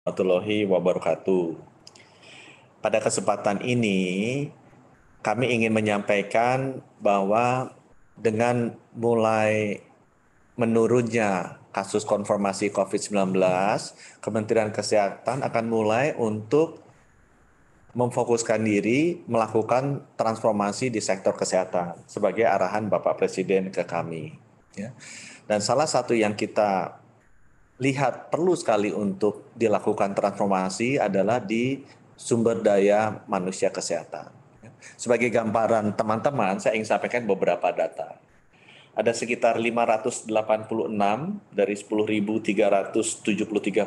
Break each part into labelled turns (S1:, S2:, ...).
S1: warahmatullahi wabarakatuh. Pada kesempatan ini, kami ingin menyampaikan bahwa dengan mulai menurunnya kasus konfirmasi COVID-19, Kementerian Kesehatan akan mulai untuk memfokuskan diri melakukan transformasi di sektor kesehatan sebagai arahan Bapak Presiden ke kami. Ya. Dan salah satu yang kita lihat perlu sekali untuk dilakukan transformasi adalah di sumber daya manusia kesehatan. Sebagai gambaran teman-teman, saya ingin sampaikan beberapa data. Ada sekitar 586 dari 10.373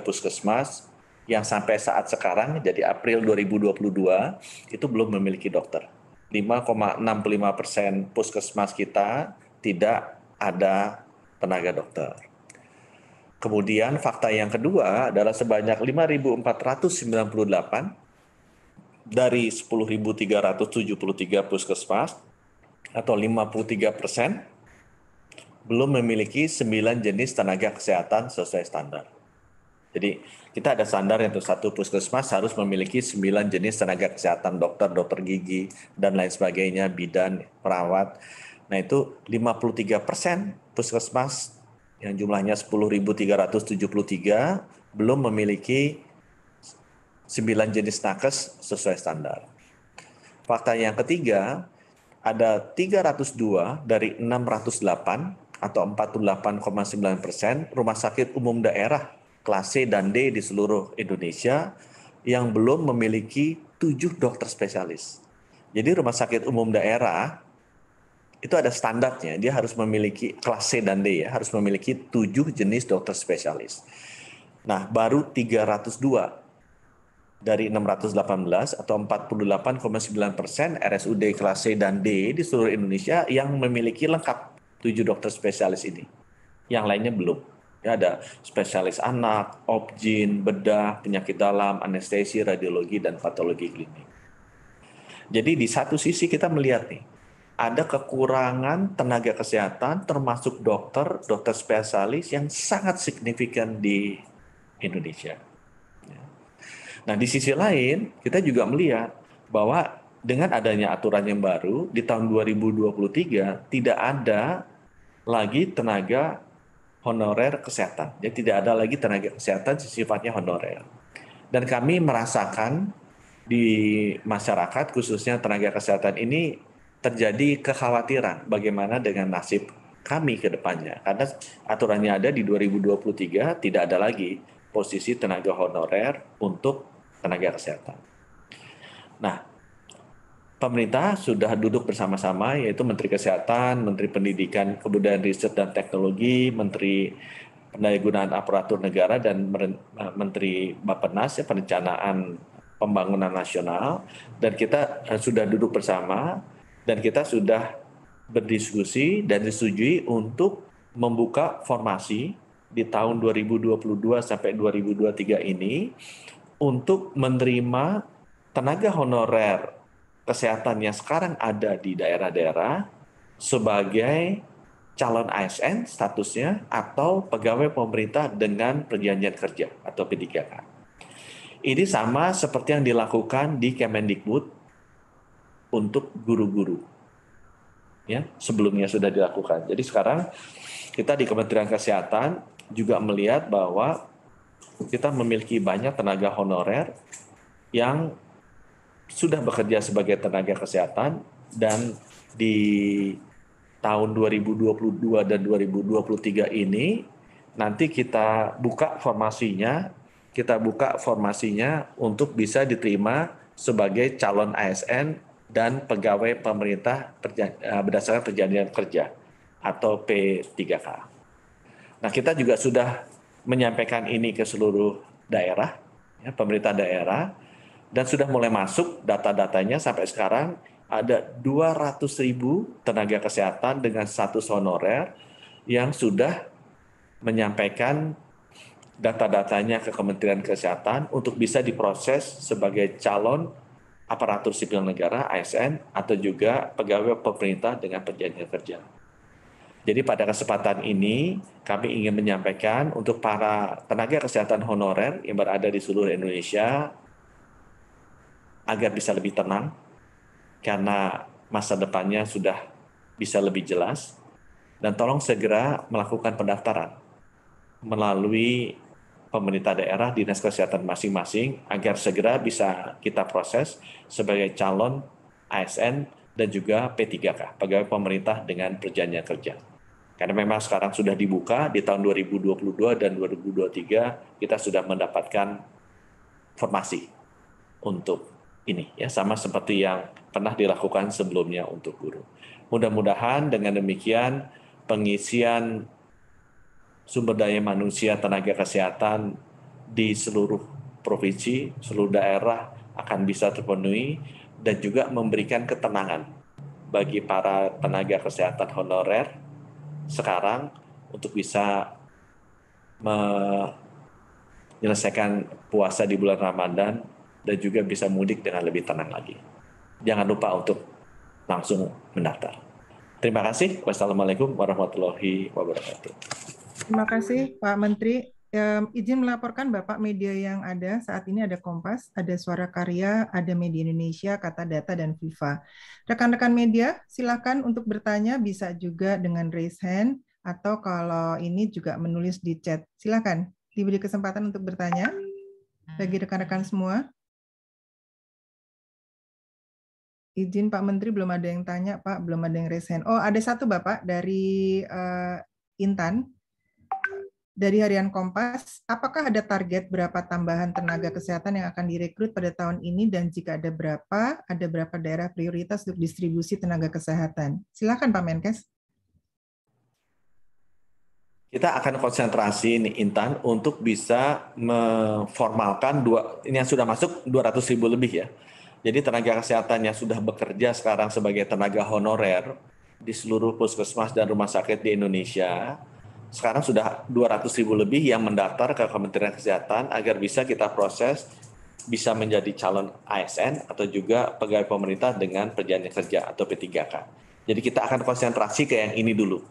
S1: puskesmas yang sampai saat sekarang, jadi April 2022, itu belum memiliki dokter. 5,65 persen puskesmas kita tidak ada tenaga dokter Kemudian fakta yang kedua adalah sebanyak 5.498 dari 10.373 puskesmas atau 53 persen belum memiliki 9 jenis tenaga kesehatan sesuai standar. Jadi kita ada standar yang satu puskesmas harus memiliki 9 jenis tenaga kesehatan, dokter, dokter gigi, dan lain sebagainya, bidan, perawat. Nah itu 53 persen puskesmas yang jumlahnya 10.373 belum memiliki 9 jenis nakes sesuai standar. Fakta yang ketiga, ada 302 dari 608 atau 48,9 persen rumah sakit umum daerah kelas C dan D di seluruh Indonesia yang belum memiliki 7 dokter spesialis. Jadi rumah sakit umum daerah itu ada standarnya. Dia harus memiliki kelas C dan D ya, harus memiliki tujuh jenis dokter spesialis. Nah, baru 302 dari 618 atau 48,9 persen RSUD kelas C dan D di seluruh Indonesia yang memiliki lengkap tujuh dokter spesialis ini. Yang lainnya belum. Ya, ada spesialis anak, opjin, bedah, penyakit dalam, anestesi, radiologi, dan patologi klinik. Jadi di satu sisi kita melihat nih, ada kekurangan tenaga kesehatan termasuk dokter, dokter spesialis yang sangat signifikan di Indonesia. Ya. Nah, di sisi lain, kita juga melihat bahwa dengan adanya aturan yang baru di tahun 2023 tidak ada lagi tenaga honorer kesehatan. Jadi tidak ada lagi tenaga kesehatan sifatnya honorer. Dan kami merasakan di masyarakat khususnya tenaga kesehatan ini terjadi kekhawatiran bagaimana dengan nasib kami ke depannya. Karena aturannya ada di 2023 tidak ada lagi posisi tenaga honorer untuk tenaga kesehatan. Nah, pemerintah sudah duduk bersama-sama yaitu Menteri Kesehatan, Menteri Pendidikan, Kebudayaan Riset dan Teknologi, Menteri Pendayagunaan Aparatur Negara dan eh, Menteri Bappenas ya perencanaan pembangunan nasional dan kita eh, sudah duduk bersama dan kita sudah berdiskusi dan disetujui untuk membuka formasi di tahun 2022 sampai 2023 ini untuk menerima tenaga honorer kesehatan yang sekarang ada di daerah-daerah sebagai calon ASN statusnya atau pegawai pemerintah dengan perjanjian kerja atau P3K. Ini sama seperti yang dilakukan di Kemendikbud untuk guru-guru. Ya, sebelumnya sudah dilakukan. Jadi sekarang kita di Kementerian Kesehatan juga melihat bahwa kita memiliki banyak tenaga honorer yang sudah bekerja sebagai tenaga kesehatan dan di tahun 2022 dan 2023 ini nanti kita buka formasinya, kita buka formasinya untuk bisa diterima sebagai calon ASN dan pegawai pemerintah eh, berdasarkan perjanjian kerja atau P3K. Nah, kita juga sudah menyampaikan ini ke seluruh daerah, ya, pemerintah daerah, dan sudah mulai masuk data-datanya sampai sekarang ada 200 ribu tenaga kesehatan dengan satu honorer yang sudah menyampaikan data-datanya ke Kementerian Kesehatan untuk bisa diproses sebagai calon aparatur sipil negara ASN atau juga pegawai pemerintah dengan perjanjian kerja. Jadi pada kesempatan ini kami ingin menyampaikan untuk para tenaga kesehatan honorer yang berada di seluruh Indonesia agar bisa lebih tenang karena masa depannya sudah bisa lebih jelas dan tolong segera melakukan pendaftaran melalui pemerintah daerah, dinas kesehatan masing-masing agar segera bisa kita proses sebagai calon ASN dan juga P3K, pegawai pemerintah dengan perjanjian kerja. Karena memang sekarang sudah dibuka di tahun 2022 dan 2023 kita sudah mendapatkan formasi untuk ini ya sama seperti yang pernah dilakukan sebelumnya untuk guru. Mudah-mudahan dengan demikian pengisian sumber daya manusia, tenaga kesehatan di seluruh provinsi, seluruh daerah akan bisa terpenuhi dan juga memberikan ketenangan bagi para tenaga kesehatan honorer sekarang untuk bisa menyelesaikan puasa di bulan Ramadan dan juga bisa mudik dengan lebih tenang lagi. Jangan lupa untuk langsung mendaftar. Terima kasih. Wassalamualaikum warahmatullahi wabarakatuh.
S2: Terima kasih Pak Menteri. Um, izin melaporkan Bapak media yang ada saat ini ada Kompas, ada Suara Karya, ada Media Indonesia, Kata Data dan FIFA. Rekan-rekan media, silakan untuk bertanya bisa juga dengan raise hand atau kalau ini juga menulis di chat. Silakan diberi kesempatan untuk bertanya bagi rekan-rekan semua. Izin Pak Menteri belum ada yang tanya Pak, belum ada yang raise hand. Oh ada satu Bapak dari uh, Intan dari Harian Kompas, apakah ada target berapa tambahan tenaga kesehatan yang akan direkrut pada tahun ini dan jika ada berapa, ada berapa daerah prioritas untuk distribusi tenaga kesehatan? Silakan Pak Menkes.
S1: Kita akan konsentrasi ini Intan untuk bisa memformalkan dua ini yang sudah masuk 200 ribu lebih ya. Jadi tenaga kesehatan yang sudah bekerja sekarang sebagai tenaga honorer di seluruh puskesmas dan rumah sakit di Indonesia sekarang sudah 200 ribu lebih yang mendaftar ke Kementerian Kesehatan agar bisa kita proses bisa menjadi calon ASN atau juga pegawai pemerintah dengan perjanjian kerja atau P3K. Jadi kita akan konsentrasi ke yang ini dulu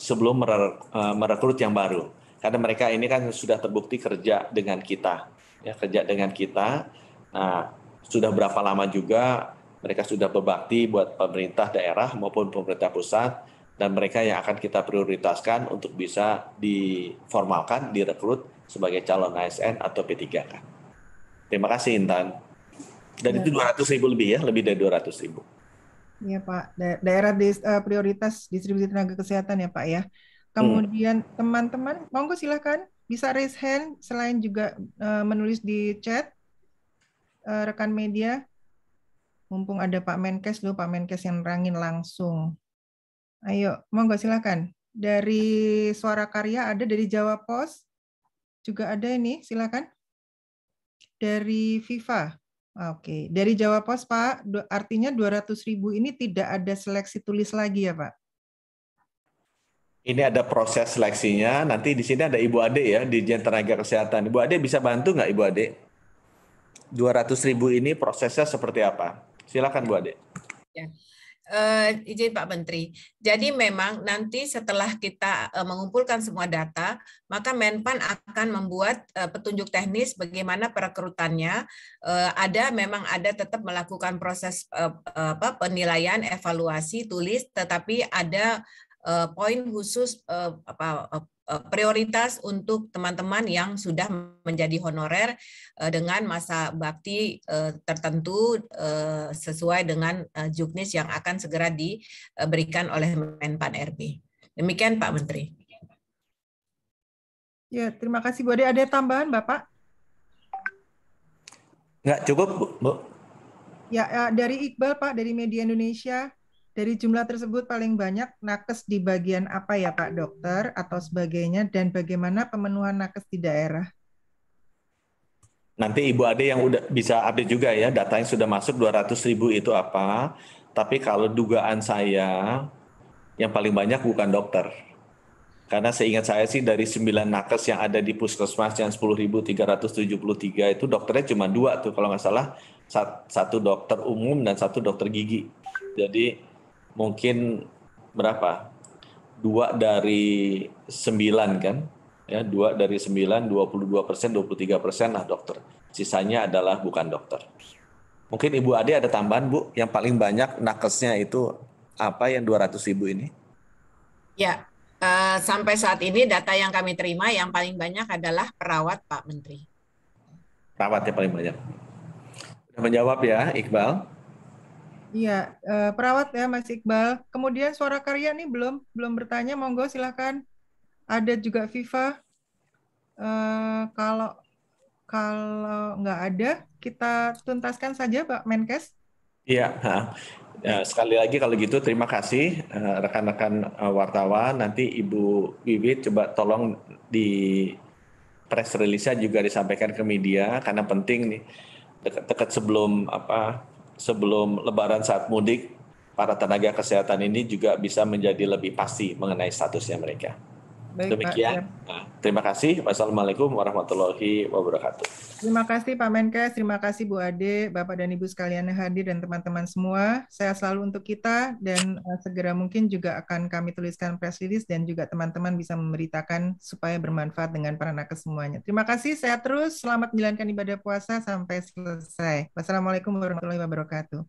S1: sebelum eh, merekrut yang baru. Karena mereka ini kan sudah terbukti kerja dengan kita, ya kerja dengan kita. Nah, sudah berapa lama juga mereka sudah berbakti buat pemerintah daerah maupun pemerintah pusat dan mereka yang akan kita prioritaskan untuk bisa diformalkan, direkrut sebagai calon ASN atau P3K. Kan. Terima kasih Intan. Dan ya. itu 200 iya, ribu lebih ya, lebih dari 200 ribu.
S2: Iya Pak, da daerah dis uh, prioritas distribusi tenaga kesehatan ya Pak ya. Kemudian hmm. teman-teman, hmm. monggo silahkan bisa raise hand selain juga uh, menulis di chat uh, rekan media. Mumpung ada Pak Menkes, dulu Pak Menkes yang rangin langsung. Ayo, monggo silakan. Dari Suara Karya ada dari Jawa Pos juga ada ini, silakan. Dari FIFA, ah, Oke, dari Jawa Pos Pak, artinya 200 ribu ini tidak ada seleksi tulis lagi ya Pak?
S1: Ini ada proses seleksinya. Nanti di sini ada Ibu Ade ya, di Tenaga Kesehatan. Ibu Ade bisa bantu nggak Ibu Ade? 200 ribu ini prosesnya seperti apa? Silakan Bu Ade.
S2: Ya. Uh, izin Pak Menteri. Jadi memang nanti setelah kita uh, mengumpulkan semua data, maka Menpan akan membuat uh, petunjuk teknis bagaimana perekrutannya. Uh, ada memang ada tetap melakukan proses uh, apa, penilaian, evaluasi tulis, tetapi ada uh, poin khusus uh, apa uh, prioritas untuk teman-teman yang sudah menjadi honorer dengan masa bakti tertentu sesuai dengan juknis yang akan segera diberikan oleh Menpan RB. Demikian Pak Menteri. Ya, terima kasih Bu Ade. Ada tambahan Bapak?
S1: Enggak cukup, Bu.
S2: Ya, dari Iqbal Pak dari Media Indonesia. Dari jumlah tersebut paling banyak nakes di bagian apa ya Pak Dokter atau sebagainya dan bagaimana pemenuhan nakes di daerah?
S1: Nanti Ibu Ade yang udah bisa update juga ya data yang sudah masuk 200 ribu itu apa. Tapi kalau dugaan saya yang paling banyak bukan dokter. Karena seingat saya sih dari 9 nakes yang ada di puskesmas yang 10.373 itu dokternya cuma dua tuh kalau nggak salah satu dokter umum dan satu dokter gigi. Jadi mungkin berapa? Dua dari sembilan kan? Ya, dua dari sembilan, dua puluh dua persen, dua puluh tiga persen lah dokter. Sisanya adalah bukan dokter. Mungkin Ibu Ade ada tambahan Bu, yang paling banyak nakesnya itu apa yang dua ratus ribu ini?
S2: Ya, uh, sampai saat ini data yang kami terima yang paling banyak adalah perawat Pak Menteri.
S1: Perawat yang paling banyak. Sudah menjawab ya Iqbal.
S2: Iya, uh, perawat ya Mas Iqbal. Kemudian suara karya nih belum belum bertanya, monggo silahkan. Ada juga Viva. Uh, kalau kalau nggak ada, kita tuntaskan saja Pak Menkes.
S1: Iya, ya, sekali lagi kalau gitu terima kasih eh, rekan-rekan wartawan. Nanti Ibu Wiwit coba tolong di press release-nya juga disampaikan ke media karena penting nih dekat-dekat sebelum apa sebelum lebaran saat mudik, para tenaga kesehatan ini juga bisa menjadi lebih pasti mengenai statusnya mereka.
S2: Baik, Demikian.
S1: Pak, nah, ya. Terima kasih. Wassalamualaikum warahmatullahi wabarakatuh.
S2: Terima kasih Pak Menkes, terima kasih Bu Ade, Bapak dan Ibu sekalian yang hadir dan teman-teman semua. Saya selalu untuk kita dan eh, segera mungkin juga akan kami tuliskan press release dan juga teman-teman bisa memberitakan supaya bermanfaat dengan para nakes semuanya. Terima kasih, saya terus selamat menjalankan ibadah puasa sampai selesai. Wassalamualaikum warahmatullahi wabarakatuh.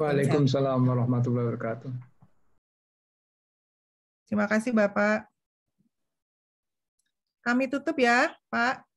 S2: Waalaikumsalam warahmatullahi wabarakatuh. Terima kasih Bapak. Kami tutup ya, Pak.